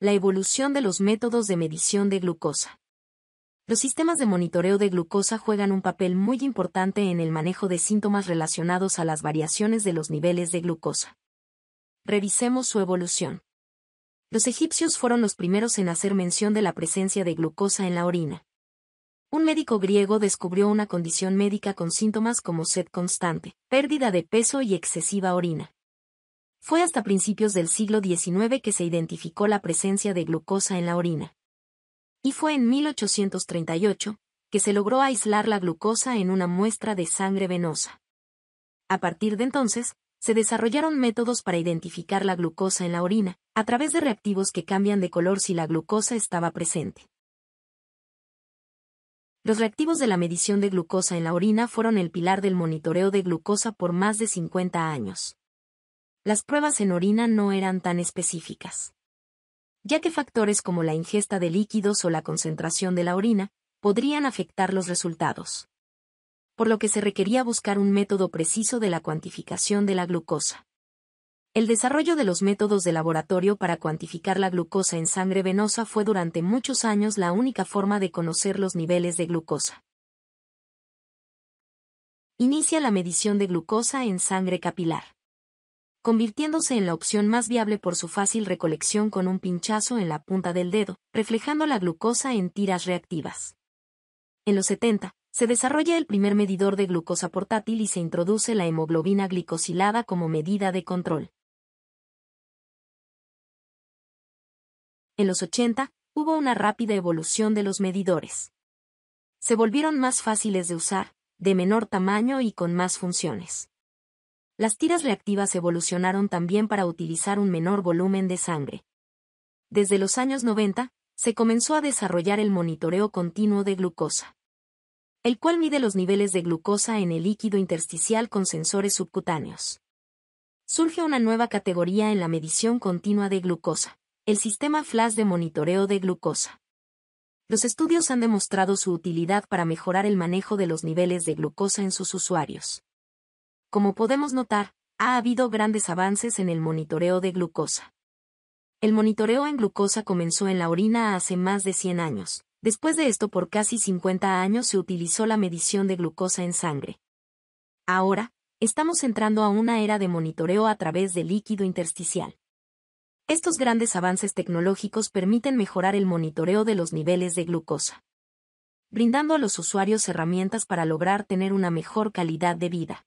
La evolución de los métodos de medición de glucosa. Los sistemas de monitoreo de glucosa juegan un papel muy importante en el manejo de síntomas relacionados a las variaciones de los niveles de glucosa. Revisemos su evolución. Los egipcios fueron los primeros en hacer mención de la presencia de glucosa en la orina. Un médico griego descubrió una condición médica con síntomas como sed constante, pérdida de peso y excesiva orina. Fue hasta principios del siglo XIX que se identificó la presencia de glucosa en la orina. Y fue en 1838 que se logró aislar la glucosa en una muestra de sangre venosa. A partir de entonces, se desarrollaron métodos para identificar la glucosa en la orina, a través de reactivos que cambian de color si la glucosa estaba presente. Los reactivos de la medición de glucosa en la orina fueron el pilar del monitoreo de glucosa por más de 50 años las pruebas en orina no eran tan específicas. Ya que factores como la ingesta de líquidos o la concentración de la orina podrían afectar los resultados. Por lo que se requería buscar un método preciso de la cuantificación de la glucosa. El desarrollo de los métodos de laboratorio para cuantificar la glucosa en sangre venosa fue durante muchos años la única forma de conocer los niveles de glucosa. Inicia la medición de glucosa en sangre capilar convirtiéndose en la opción más viable por su fácil recolección con un pinchazo en la punta del dedo, reflejando la glucosa en tiras reactivas. En los 70, se desarrolla el primer medidor de glucosa portátil y se introduce la hemoglobina glicosilada como medida de control. En los 80, hubo una rápida evolución de los medidores. Se volvieron más fáciles de usar, de menor tamaño y con más funciones. Las tiras reactivas evolucionaron también para utilizar un menor volumen de sangre. Desde los años 90, se comenzó a desarrollar el monitoreo continuo de glucosa, el cual mide los niveles de glucosa en el líquido intersticial con sensores subcutáneos. Surge una nueva categoría en la medición continua de glucosa, el sistema flash de monitoreo de glucosa. Los estudios han demostrado su utilidad para mejorar el manejo de los niveles de glucosa en sus usuarios. Como podemos notar, ha habido grandes avances en el monitoreo de glucosa. El monitoreo en glucosa comenzó en la orina hace más de 100 años. Después de esto por casi 50 años se utilizó la medición de glucosa en sangre. Ahora, estamos entrando a una era de monitoreo a través del líquido intersticial. Estos grandes avances tecnológicos permiten mejorar el monitoreo de los niveles de glucosa, brindando a los usuarios herramientas para lograr tener una mejor calidad de vida.